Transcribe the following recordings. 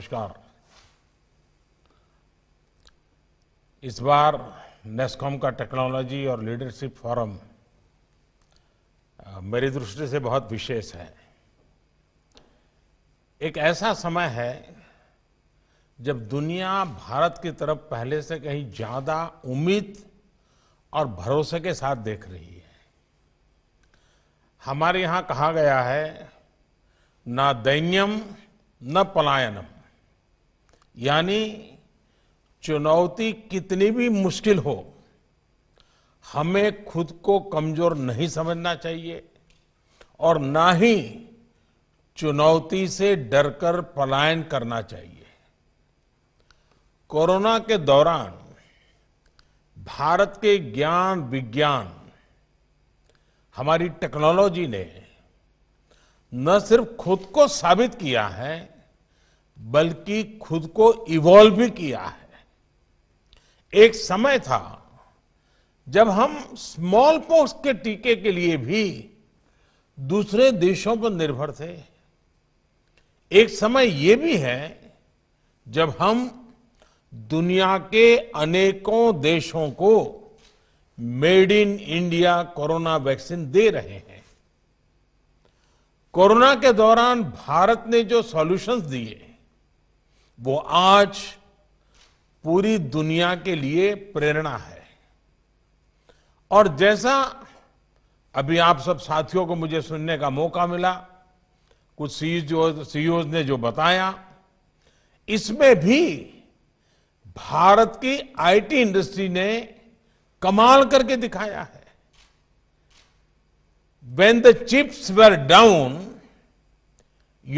नमस्कार इस बार नेस्कॉम का टेक्नोलॉजी और लीडरशिप फोरम मेरी दृष्टि से बहुत विशेष है एक ऐसा समय है जब दुनिया भारत की तरफ पहले से कहीं ज़्यादा उम्मीद और भरोसे के साथ देख रही है हमारे यहां कहा गया है ना दैन्यम न पलायनम यानी चुनौती कितनी भी मुश्किल हो हमें खुद को कमजोर नहीं समझना चाहिए और ना ही चुनौती से डरकर पलायन करना चाहिए कोरोना के दौरान भारत के ज्ञान विज्ञान हमारी टेक्नोलॉजी ने न सिर्फ खुद को साबित किया है बल्कि खुद को इवॉल्व भी किया है एक समय था जब हम स्मॉल पॉक्स के टीके के लिए भी दूसरे देशों पर निर्भर थे एक समय यह भी है जब हम दुनिया के अनेकों देशों को made in India corona vaccine दे रहे हैं कोरोना के दौरान भारत ने जो सॉल्यूशंस दिए वो आज पूरी दुनिया के लिए प्रेरणा है और जैसा अभी आप सब साथियों को मुझे सुनने का मौका मिला कुछ सीईओ e e ने जो बताया इसमें भी भारत की आईटी इंडस्ट्री ने कमाल करके दिखाया है when the chips were down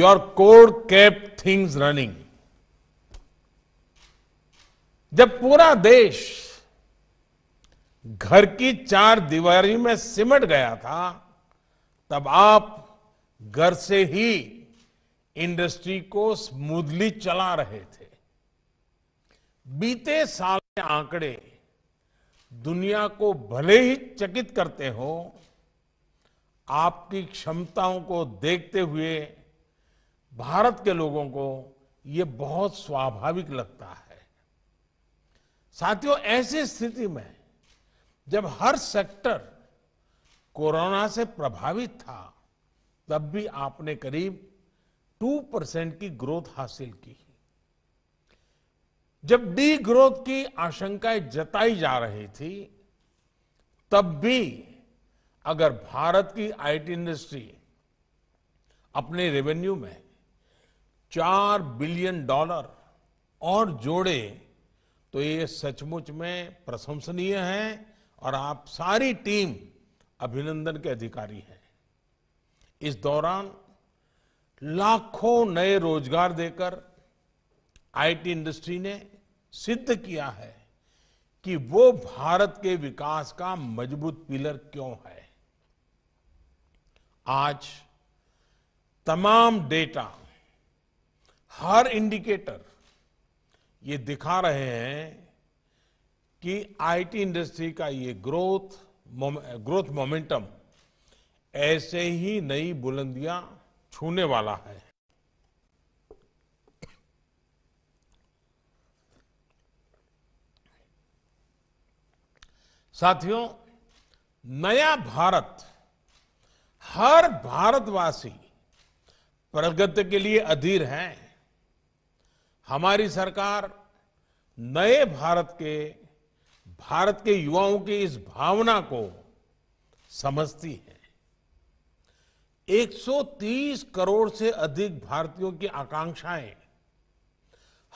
your core kept things running जब पूरा देश घर की चार दीवारी में सिमट गया था तब आप घर से ही इंडस्ट्री को स्मूथली चला रहे थे बीते साल के आंकड़े दुनिया को भले ही चकित करते हो आपकी क्षमताओं को देखते हुए भारत के लोगों को ये बहुत स्वाभाविक लगता है साथियों ऐसी स्थिति में जब हर सेक्टर कोरोना से प्रभावित था तब भी आपने करीब 2 परसेंट की ग्रोथ हासिल की जब डी ग्रोथ की आशंकाएं जताई जा रही थी तब भी अगर भारत की आईटी इंडस्ट्री अपने रेवेन्यू में 4 बिलियन डॉलर और जोड़े तो ये सचमुच में प्रशंसनीय है और आप सारी टीम अभिनंदन के अधिकारी हैं इस दौरान लाखों नए रोजगार देकर आईटी इंडस्ट्री ने सिद्ध किया है कि वो भारत के विकास का मजबूत पिलर क्यों है आज तमाम डेटा हर इंडिकेटर ये दिखा रहे हैं कि आईटी इंडस्ट्री का ये ग्रोथ ग्रोथ मोमेंटम ऐसे ही नई बुलंदियां छूने वाला है साथियों नया भारत हर भारतवासी प्रगति के लिए अधीर है हमारी सरकार नए भारत के भारत के युवाओं की इस भावना को समझती है 130 करोड़ से अधिक भारतीयों की आकांक्षाएं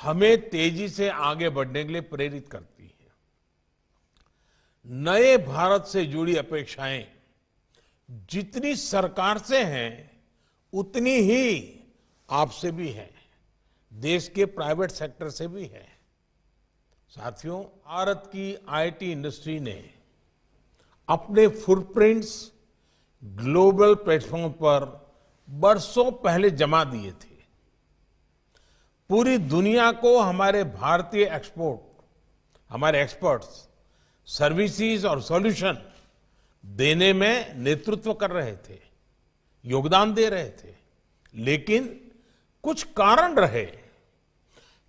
हमें तेजी से आगे बढ़ने के लिए प्रेरित करती है नए भारत से जुड़ी अपेक्षाएं जितनी सरकार से हैं उतनी ही आपसे भी हैं देश के प्राइवेट सेक्टर से भी है साथियों भारत की आईटी इंडस्ट्री ने अपने फुटप्रिंट्स ग्लोबल प्लेटफॉर्म पर बरसों पहले जमा दिए थे पूरी दुनिया को हमारे भारतीय एक्सपोर्ट हमारे एक्सपर्ट्स सर्विसेज और सॉल्यूशन देने में नेतृत्व कर रहे थे योगदान दे रहे थे लेकिन कुछ कारण रहे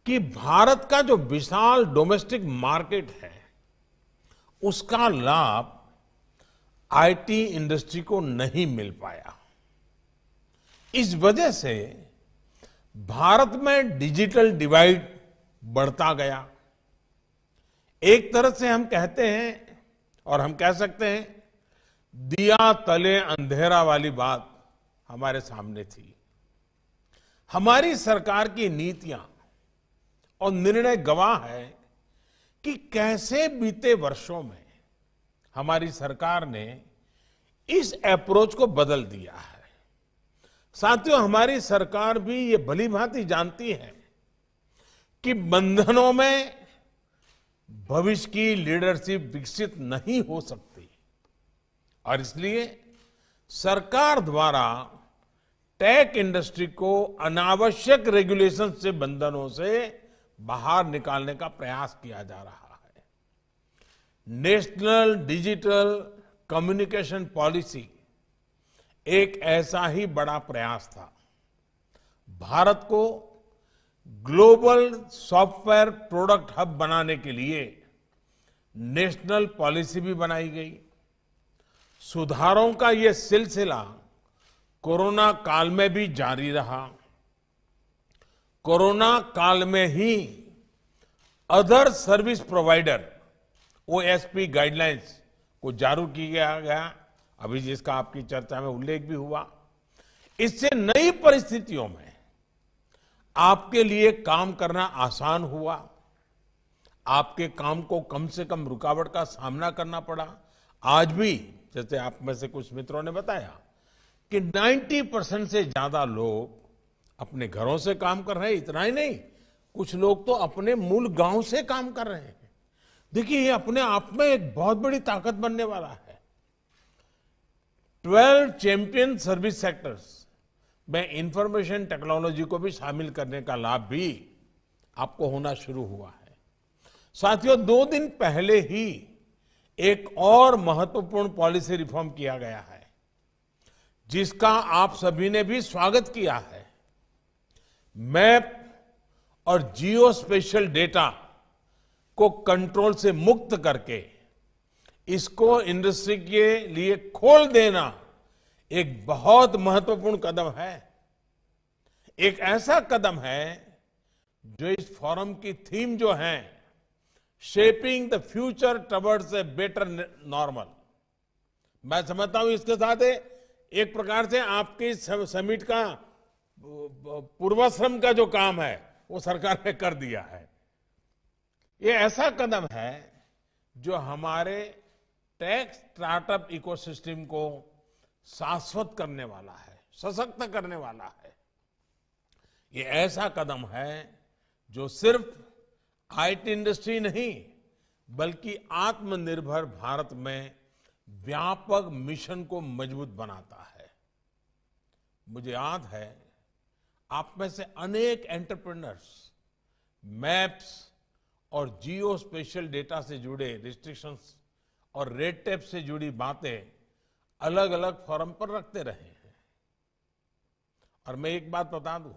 कि भारत का जो विशाल डोमेस्टिक मार्केट है उसका लाभ आईटी इंडस्ट्री को नहीं मिल पाया इस वजह से भारत में डिजिटल डिवाइड बढ़ता गया एक तरह से हम कहते हैं और हम कह सकते हैं दिया तले अंधेरा वाली बात हमारे सामने थी हमारी सरकार की नीतियां और निर्णय गवाह है कि कैसे बीते वर्षों में हमारी सरकार ने इस अप्रोच को बदल दिया है साथियों हमारी सरकार भी ये भली भांति जानती है कि बंधनों में भविष्य की लीडरशिप विकसित नहीं हो सकती और इसलिए सरकार द्वारा टेक इंडस्ट्री को अनावश्यक रेगुलेशन से बंधनों से बाहर निकालने का प्रयास किया जा रहा है नेशनल डिजिटल कम्युनिकेशन पॉलिसी एक ऐसा ही बड़ा प्रयास था भारत को ग्लोबल सॉफ्टवेयर प्रोडक्ट हब बनाने के लिए नेशनल पॉलिसी भी बनाई गई सुधारों का यह सिलसिला कोरोना काल में भी जारी रहा कोरोना काल में ही other service provider OSP guidelines को जारी किया गया अभी जिसका आपकी चर्चा में उल्लेख भी हुआ इससे नई परिस्थितियों में आपके लिए काम करना आसान हुआ आपके काम को कम से कम रुकावट का सामना करना पड़ा आज भी जैसे आप में से कुछ मित्रों ने बताया कि 90 परसेंट से ज्यादा लोग अपने घरों से काम कर रहे हैं इतना ही नहीं कुछ लोग तो अपने मूल गांव से काम कर रहे हैं देखिए ये अपने आप में एक बहुत बड़ी ताकत बनने वाला है ट्वेल्व चैंपियन सर्विस सेक्टर्स में इंफॉर्मेशन टेक्नोलॉजी को भी शामिल करने का लाभ भी आपको होना शुरू हुआ है साथियों दो दिन पहले ही एक और महत्वपूर्ण पॉलिसी रिफॉर्म किया गया है जिसका आप सभी ने भी स्वागत किया है मैप और जियो स्पेशल डेटा को कंट्रोल से मुक्त करके इसको इंडस्ट्री के लिए खोल देना एक बहुत महत्वपूर्ण कदम है एक ऐसा कदम है जो इस फोरम की थीम जो है shaping the future towards a better normal मैं समझता हूं इसके साथ एक प्रकार से आपके समिट का पूर्वाश्रम का जो काम है वो सरकार ने कर दिया है ये ऐसा कदम है जो हमारे टैक्स स्टार्टअप इकोसिस्टम को शाश्वत करने वाला है सशक्त करने वाला है ये ऐसा कदम है जो सिर्फ आईटी इंडस्ट्री नहीं बल्कि आत्मनिर्भर भारत में व्यापक मिशन को मजबूत बनाता है मुझे याद है आप में से अनेक एंटरप्रेनर्स मैप्स और जियो स्पेशल डेटा से जुड़े रिस्ट्रिक्शंस और रेड टेप से जुड़ी बातें अलग अलग फोरम पर रखते रहे हैं और मैं एक बात बता दू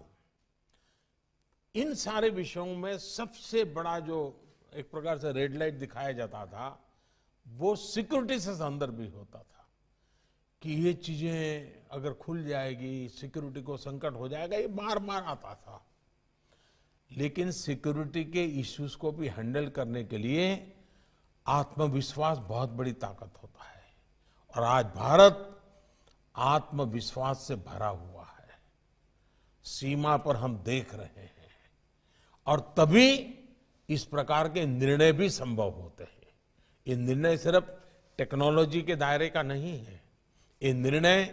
इन सारे विषयों में सबसे बड़ा जो एक प्रकार से रेड लाइट दिखाया जाता था वो सिक्योरिटी से संदर्भ भी होता था कि ये चीज़ें अगर खुल जाएगी सिक्योरिटी को संकट हो जाएगा ये बार बार आता था लेकिन सिक्योरिटी के इश्यूज को भी हैंडल करने के लिए आत्मविश्वास बहुत बड़ी ताकत होता है और आज भारत आत्मविश्वास से भरा हुआ है सीमा पर हम देख रहे हैं और तभी इस प्रकार के निर्णय भी संभव होते हैं ये निर्णय सिर्फ टेक्नोलॉजी के दायरे का नहीं है ये निर्णय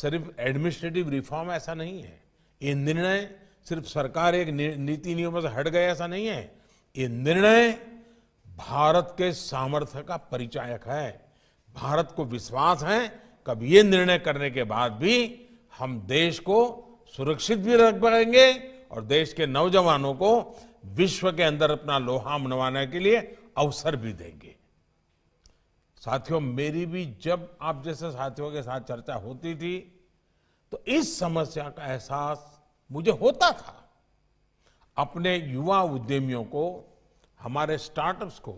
सिर्फ एडमिनिस्ट्रेटिव रिफॉर्म ऐसा नहीं है ये निर्णय सिर्फ सरकार एक नीति नियमों से हट गए ऐसा नहीं है ये निर्णय भारत के सामर्थ्य का परिचायक है भारत को विश्वास है कब ये निर्णय करने के बाद भी हम देश को सुरक्षित भी रख पाएंगे और देश के नौजवानों को विश्व के अंदर अपना लोहा मनवाने के लिए अवसर भी देंगे साथियों मेरी भी जब आप जैसे साथियों के साथ चर्चा होती थी तो इस समस्या का एहसास मुझे होता था अपने युवा उद्यमियों को हमारे स्टार्टअप्स को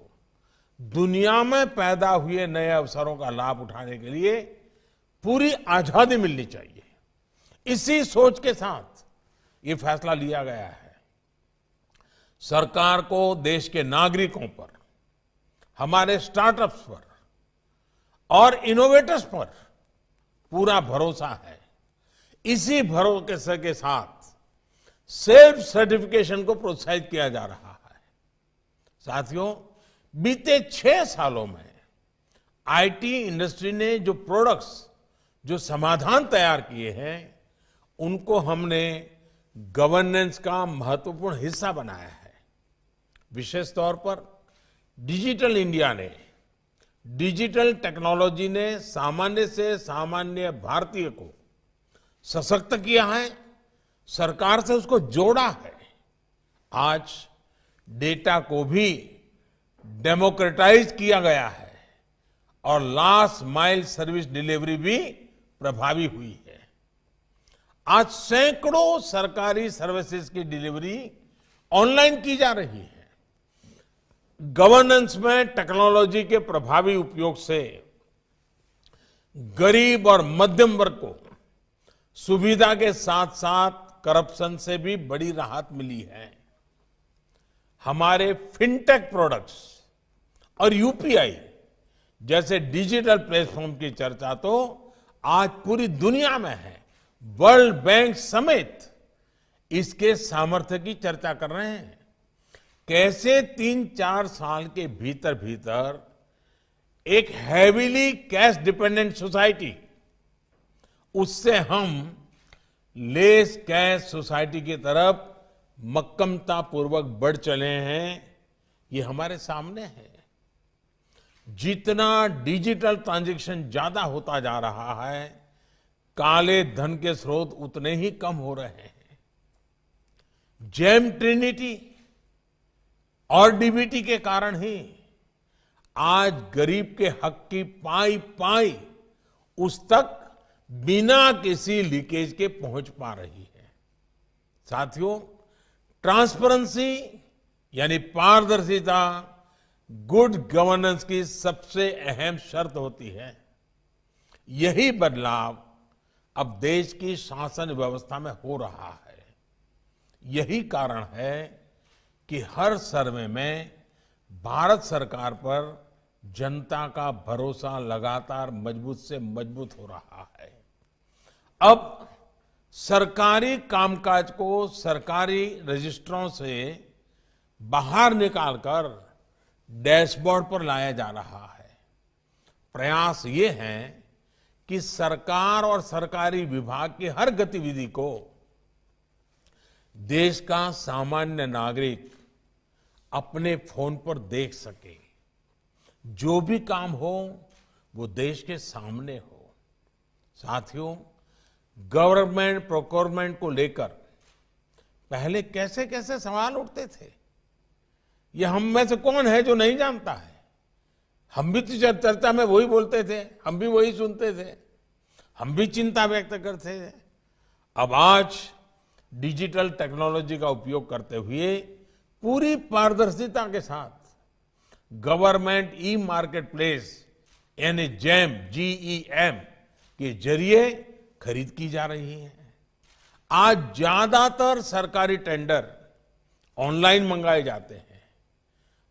दुनिया में पैदा हुए नए अवसरों का लाभ उठाने के लिए पूरी आजादी मिलनी चाहिए इसी सोच के साथ ये फैसला लिया गया है सरकार को देश के नागरिकों पर हमारे स्टार्टअप्स पर और इनोवेटर्स पर पूरा भरोसा है इसी भरोसे के साथ सेल्फ सर्टिफिकेशन को प्रोत्साहित किया जा रहा है साथियों बीते छह सालों में आईटी इंडस्ट्री ने जो प्रोडक्ट्स जो समाधान तैयार किए हैं उनको हमने गवर्नेंस का महत्वपूर्ण हिस्सा बनाया है विशेष तौर पर डिजिटल इंडिया ने डिजिटल टेक्नोलॉजी ने सामान्य से सामान्य भारतीय को सशक्त किया है सरकार से उसको जोड़ा है आज डेटा को भी डेमोक्रेटाइज किया गया है और लास्ट माइल सर्विस डिलीवरी भी प्रभावी हुई है आज सैकड़ों सरकारी सर्विसेज की डिलीवरी ऑनलाइन की जा रही है गवर्नेंस में टेक्नोलॉजी के प्रभावी उपयोग से गरीब और मध्यम वर्ग को सुविधा के साथ साथ करप्शन से भी बड़ी राहत मिली है हमारे फिनटेक प्रोडक्ट्स और यूपीआई जैसे डिजिटल प्लेटफॉर्म की चर्चा तो आज पूरी दुनिया में है वर्ल्ड बैंक समेत इसके सामर्थ्य की चर्चा कर रहे हैं कैसे तीन चार साल के भीतर भीतर एक हैवीली कैश डिपेंडेंट सोसाइटी उससे हम लेस कैश सोसाइटी की तरफ मक्कमतापूर्वक बढ़ चले हैं ये हमारे सामने है जितना डिजिटल ट्रांजैक्शन ज्यादा होता जा रहा है काले धन के स्रोत उतने ही कम हो रहे हैं जेम ट्रिनिटी और डीबीटी के कारण ही आज गरीब के हक की पाई पाई उस तक बिना किसी लीकेज के पहुंच पा रही है साथियों ट्रांसपेरेंसी यानी पारदर्शिता गुड गवर्नेंस की सबसे अहम शर्त होती है यही बदलाव अब देश की शासन व्यवस्था में हो रहा है यही कारण है कि हर सर्वे में भारत सरकार पर जनता का भरोसा लगातार मजबूत से मजबूत हो रहा है अब सरकारी कामकाज को सरकारी रजिस्टरों से बाहर निकालकर डैशबोर्ड पर लाया जा रहा है प्रयास ये है कि सरकार और सरकारी विभाग की हर गतिविधि को देश का सामान्य नागरिक अपने फोन पर देख सके जो भी काम हो वो देश के सामने हो साथियों गवर्नमेंट प्रोक्योरमेंट को लेकर पहले कैसे कैसे सवाल उठते थे ये हम में से कौन है जो नहीं जानता है हम भी तो चर्चा में वही बोलते थे हम भी वही सुनते थे हम भी चिंता व्यक्त करते थे अब आज डिजिटल टेक्नोलॉजी का उपयोग करते हुए पूरी पारदर्शिता के साथ गवर्नमेंट ई मार्केट प्लेस यानी जैम जीईएम के जरिए खरीद की जा रही है आज ज्यादातर सरकारी टेंडर ऑनलाइन मंगाए जाते हैं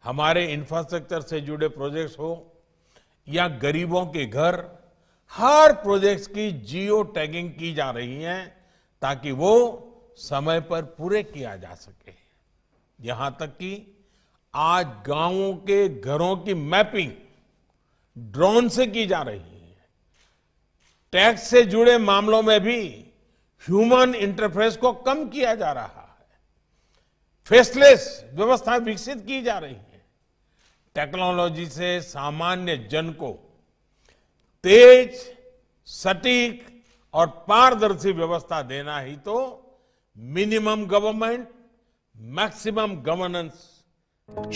हमारे इंफ्रास्ट्रक्चर से जुड़े प्रोजेक्ट्स हो या गरीबों के घर हर प्रोजेक्ट्स की जियो टैगिंग की जा रही है ताकि वो समय पर पूरे किया जा सके यहां तक कि आज गांवों के घरों की मैपिंग ड्रोन से की जा रही है टैक्स से जुड़े मामलों में भी ह्यूमन इंटरफेस को कम किया जा रहा है फेसलेस व्यवस्था विकसित की जा रही है टेक्नोलॉजी से सामान्य जन को तेज सटीक और पारदर्शी व्यवस्था देना ही तो minimum government maximum governance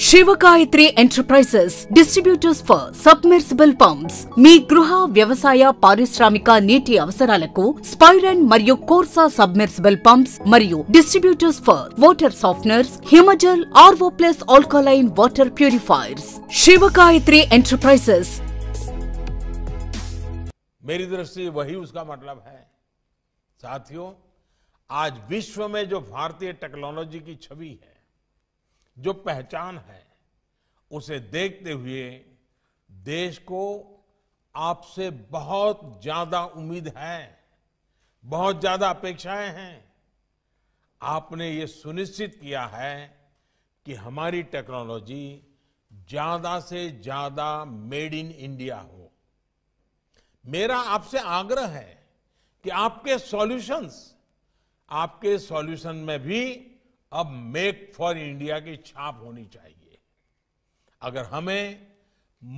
Shivgayatri enterprises distributors for submersible pumps मी गृह व्यवसाय पारिश्रमिक नीति अवसर को स्पाइरन मरियो कोर्सा सबमर्सिबल पंप्स मरियो distributors for water softeners Himjal RO plus alkaline water purifiers Shivgayatri enterprises मेरी दृष्टि वही उसका मतलब है साथियों आज विश्व में जो भारतीय टेक्नोलॉजी की छवि है जो पहचान है उसे देखते हुए देश को आपसे बहुत ज्यादा उम्मीद है बहुत ज्यादा अपेक्षाएं हैं आपने ये सुनिश्चित किया है कि हमारी टेक्नोलॉजी ज्यादा से ज्यादा मेड इन इंडिया हो मेरा आपसे आग्रह है कि आपके सॉल्यूशंस आपके सॉल्यूशन में भी अब मेक फॉर इंडिया की छाप होनी चाहिए अगर हमें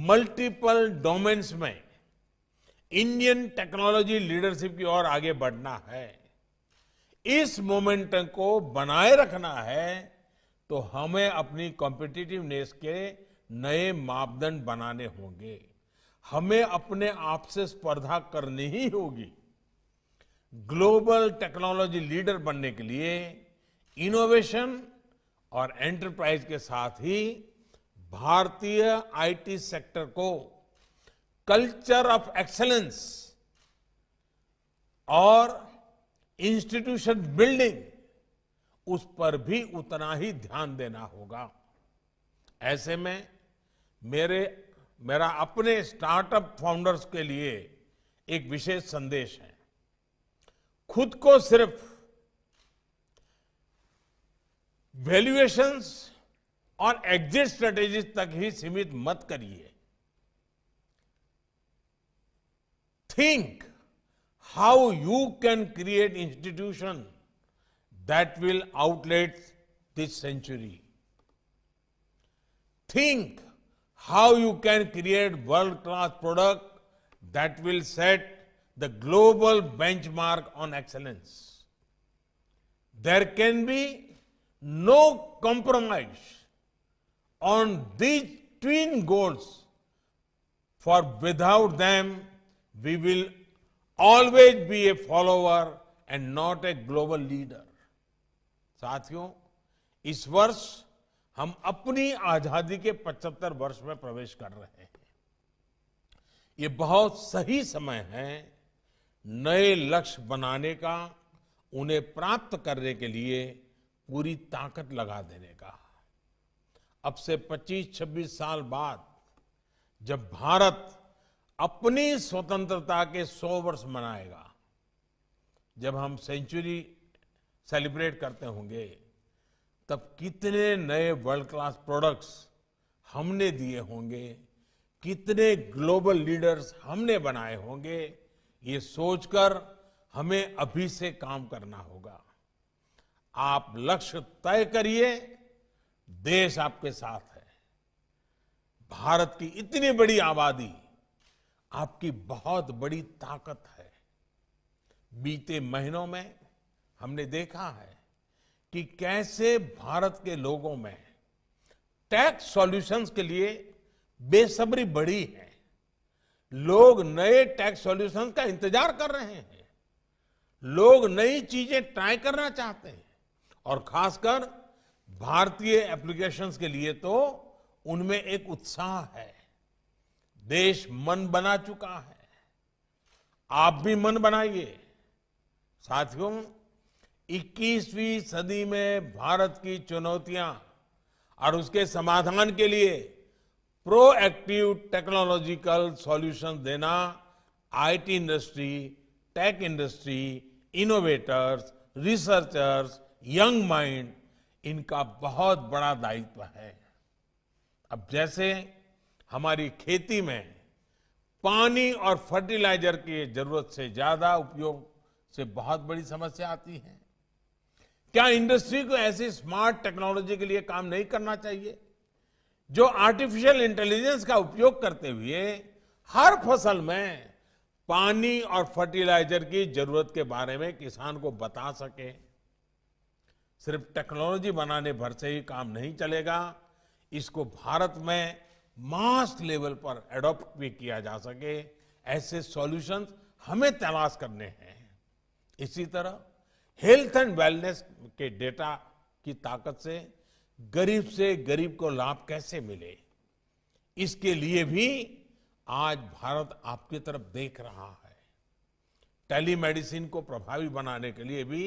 मल्टीपल डोमेन्स में इंडियन टेक्नोलॉजी लीडरशिप की ओर आगे बढ़ना है इस मोमेंटम को बनाए रखना है तो हमें अपनी कॉम्पिटिटिवनेस के नए मापदंड बनाने होंगे हमें अपने आप से स्पर्धा करनी ही होगी ग्लोबल टेक्नोलॉजी लीडर बनने के लिए इनोवेशन और एंटरप्राइज के साथ ही भारतीय आईटी सेक्टर को कल्चर ऑफ एक्सेलेंस और इंस्टीट्यूशन बिल्डिंग उस पर भी उतना ही ध्यान देना होगा ऐसे में मेरे मेरा अपने स्टार्टअप फाउंडर्स के लिए एक विशेष संदेश है खुद को सिर्फ वैल्यूएशंस और एग्जिट स्ट्रेटेजी तक ही सीमित मत करिए think how you can create institution that will outlast this century think how you can create world class product that will set the global benchmark on excellence. There can be no compromise on these twin goals, for without them, we will always be a follower and not a global leader. साथियों इस वर्ष हम अपनी आजादी के 75 वर्ष में प्रवेश कर रहे हैं ये बहुत सही समय है नए लक्ष्य बनाने का उन्हें प्राप्त करने के लिए पूरी ताकत लगा देने का अब से 25-26 साल बाद जब भारत अपनी स्वतंत्रता के 100 वर्ष मनाएगा जब हम सेंचुरी सेलिब्रेट करते होंगे तब कितने नए वर्ल्ड क्लास प्रोडक्ट्स हमने दिए होंगे कितने ग्लोबल लीडर्स हमने बनाए होंगे ये सोचकर हमें अभी से काम करना होगा आप लक्ष्य तय करिए देश आपके साथ है भारत की इतनी बड़ी आबादी आपकी बहुत बड़ी ताकत है बीते महीनों में हमने देखा है कि कैसे भारत के लोगों में टैक्स सॉल्यूशंस के लिए बेसब्री बढ़ी है लोग नए टैक्स सॉल्यूशन का इंतजार कर रहे हैं लोग नई चीजें ट्राई करना चाहते हैं और खासकर भारतीय एप्लीकेशंस के लिए तो उनमें एक उत्साह है देश मन बना चुका है आप भी मन बनाइए साथियों 21वीं सदी में भारत की चुनौतियां और उसके समाधान के लिए प्रोएक्टिव टेक्नोलॉजिकल सॉल्यूशन देना IT industry tech industry innovators researchers young mind इनका बहुत बड़ा दायित्व है अब जैसे हमारी खेती में पानी और फर्टिलाइजर की जरूरत से ज्यादा उपयोग से बहुत बड़ी समस्या आती है क्या इंडस्ट्री को ऐसी स्मार्ट टेक्नोलॉजी के लिए काम नहीं करना चाहिए जो आर्टिफिशियल इंटेलिजेंस का उपयोग करते हुए हर फसल में पानी और फर्टिलाइजर की जरूरत के बारे में किसान को बता सके सिर्फ टेक्नोलॉजी बनाने भर से ही काम नहीं चलेगा इसको भारत में मास लेवल पर एडॉप्ट भी किया जा सके ऐसे सॉल्यूशंस हमें तलाश करने हैं इसी तरह हेल्थ एंड वेलनेस के डेटा की ताकत से गरीब से गरीब को लाभ कैसे मिले इसके लिए भी आज भारत आपकी तरफ देख रहा है टेलीमेडिसिन को प्रभावी बनाने के लिए भी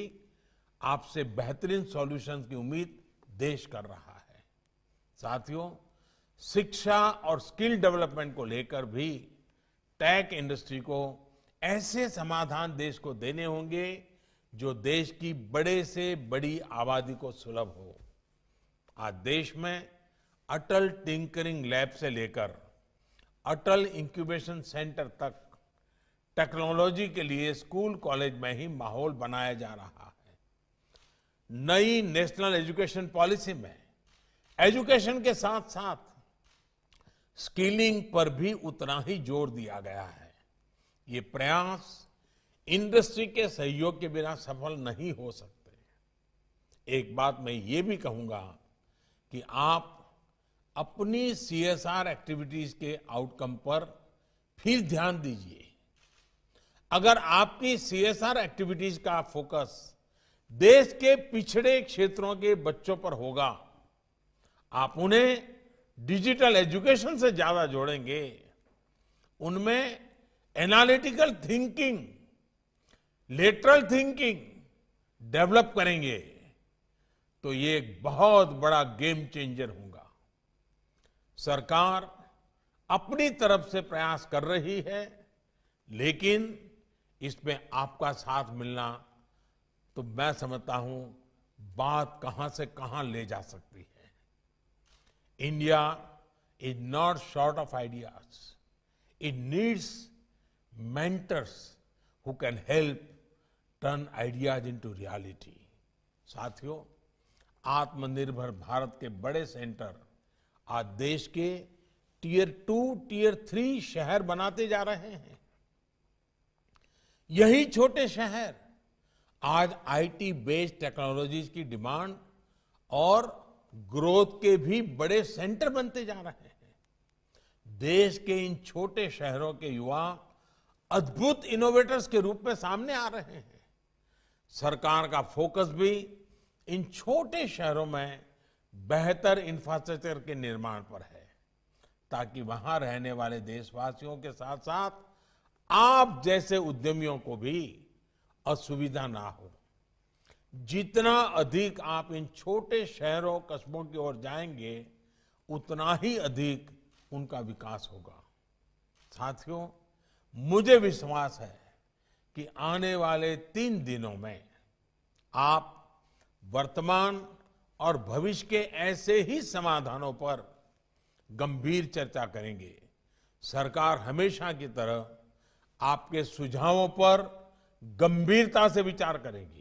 आपसे बेहतरीन सॉल्यूशंस की उम्मीद देश कर रहा है साथियों शिक्षा और स्किल डेवलपमेंट को लेकर भी टैक इंडस्ट्री को ऐसे समाधान देश को देने होंगे जो देश की बड़े से बड़ी आबादी को सुलभ हो आज देश में अटल टिंकरिंग लैब से लेकर अटल इंक्यूबेशन सेंटर तक टेक्नोलॉजी के लिए स्कूल कॉलेज में ही माहौल बनाया जा रहा है नई नेशनल एजुकेशन पॉलिसी में एजुकेशन के साथ साथ स्किलिंग पर भी उतना ही जोर दिया गया है ये प्रयास इंडस्ट्री के सहयोग के बिना सफल नहीं हो सकते एक बात मैं ये भी कहूंगा कि आप अपनी सीएसआर एक्टिविटीज के आउटकम पर फिर ध्यान दीजिए अगर आपकी सीएसआर एक्टिविटीज का फोकस देश के पिछड़े क्षेत्रों के बच्चों पर होगा आप उन्हें डिजिटल एजुकेशन से ज्यादा जोड़ेंगे उनमें analytical thinking lateral thinking develop करेंगे तो ये एक बहुत बड़ा गेम चेंजर होगा सरकार अपनी तरफ से प्रयास कर रही है लेकिन इसमें आपका साथ मिलना तो मैं समझता हूं बात कहां से कहां ले जा सकती है India is not short of ideas it needs mentors who can help turn ideas into reality साथियों आत्मनिर्भर भारत के बड़े सेंटर आज देश के टीयर टू टीयर थ्री शहर बनाते जा रहे हैं यही छोटे शहर आज आईटी बेस्ड टेक्नोलॉजीज की डिमांड और ग्रोथ के भी बड़े सेंटर बनते जा रहे हैं देश के इन छोटे शहरों के युवा अद्भुत इनोवेटर्स के रूप में सामने आ रहे हैं सरकार का फोकस भी इन छोटे शहरों में बेहतर इंफ्रास्ट्रक्चर के निर्माण पर है ताकि वहां रहने वाले देशवासियों के साथ साथ आप जैसे उद्यमियों को भी असुविधा ना हो जितना अधिक आप इन छोटे शहरों कस्बों की ओर जाएंगे उतना ही अधिक उनका विकास होगा साथियों मुझे विश्वास है कि आने वाले तीन दिनों में आप वर्तमान और भविष्य के ऐसे ही समाधानों पर गंभीर चर्चा करेंगे सरकार हमेशा की तरह आपके सुझावों पर गंभीरता से विचार करेगी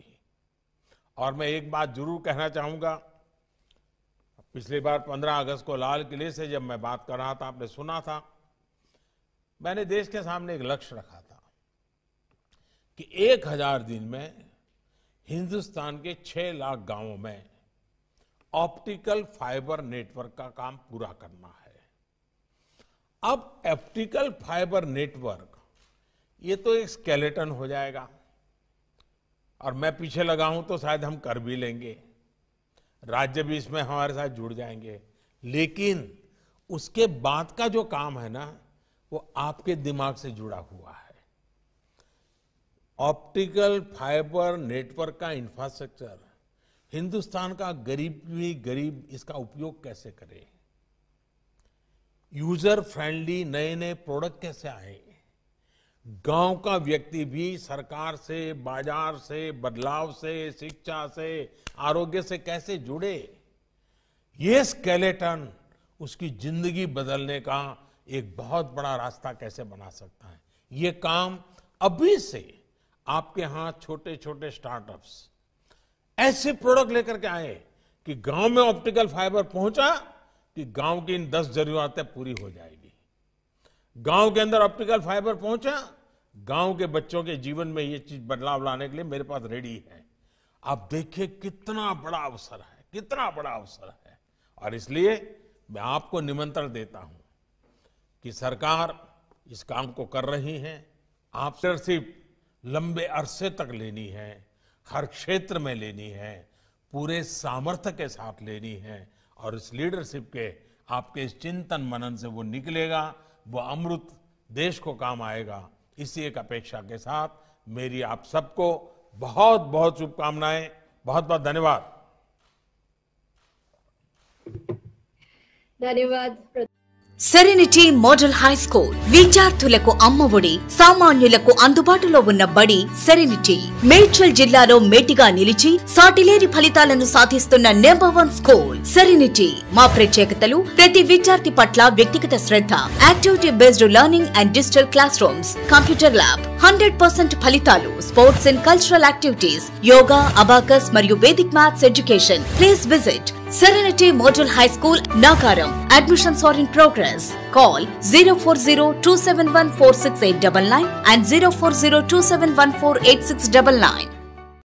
और मैं एक बात जरूर कहना चाहूंगा पिछली बार 15 अगस्त को लाल किले से जब मैं बात कर रहा था आपने सुना था मैंने देश के सामने एक लक्ष्य रखा था कि एक हजार दिन में हिंदुस्तान के छह लाख गांवों में ऑप्टिकल फाइबर नेटवर्क का काम पूरा करना है अब ऑप्टिकल फाइबर नेटवर्क ये तो एक स्केलेटन हो जाएगा और मैं पीछे लगा हूं तो शायद हम कर भी लेंगे राज्य भी इसमें हमारे साथ जुड़ जाएंगे लेकिन उसके बाद का जो काम है ना वो आपके दिमाग से जुड़ा हुआ है ऑप्टिकल फाइबर नेटवर्क का इंफ्रास्ट्रक्चर हिंदुस्तान का गरीब भी गरीब इसका उपयोग कैसे करे यूजर फ्रेंडली नए नए प्रोडक्ट कैसे आए गांव का व्यक्ति भी सरकार से बाजार से बदलाव से शिक्षा से आरोग्य से कैसे जुड़े ये स्केलेटन उसकी जिंदगी बदलने का एक बहुत बड़ा रास्ता कैसे बना सकता है ये काम अभी से आपके यहां छोटे छोटे स्टार्टअप्स ऐसे प्रोडक्ट लेकर के आए कि गांव में ऑप्टिकल फाइबर पहुंचा कि गांव की इन दस जरूरतें पूरी हो जाएगी गांव के अंदर ऑप्टिकल फाइबर पहुंचा गांव के बच्चों के जीवन में ये चीज बदलाव लाने के लिए मेरे पास रेडी है आप देखिए कितना बड़ा अवसर है कितना बड़ा अवसर है और इसलिए मैं आपको निमंत्रण देता हूं कि सरकार इस काम को कर रही है आप सिर्फ लंबे अरसे तक लेनी है हर क्षेत्र में लेनी है पूरे सामर्थ्य के साथ लेनी है और इस लीडरशिप के आपके इस चिंतन मनन से वो निकलेगा वो अमृत देश को काम आएगा इसी एक अपेक्षा के साथ मेरी आप सबको बहुत बहुत शुभकामनाएं बहुत बहुत धन्यवाद धन्यवाद సెరెనిటీ మోడల్ హై స్కూల్ విద్యార్థులకు అమ్మఒడి సామాన్యులకు అందుబాటులో ఉన్న బడి సెరెనిటీ మేడ్చల్ జిల్లాలో మేటిగా నిలిచి సాటిలేని ఫలితాలను సాధిస్తున్న నెంబర్ వన్ స్కూల్ సెరెనిటీ మా ప్రత్యేకతలు ప్రతి విద్యార్థి పట్ల వ్యక్తిగత శ్రద్ధ activity based learning and digital classrooms computer lab hundred percent ఫలితాలు sports and cultural activities yoga abacus మరియు Vedic maths education please visit Serenity Model High School, Nakaram. Admissions are in progress. Call 040 and 040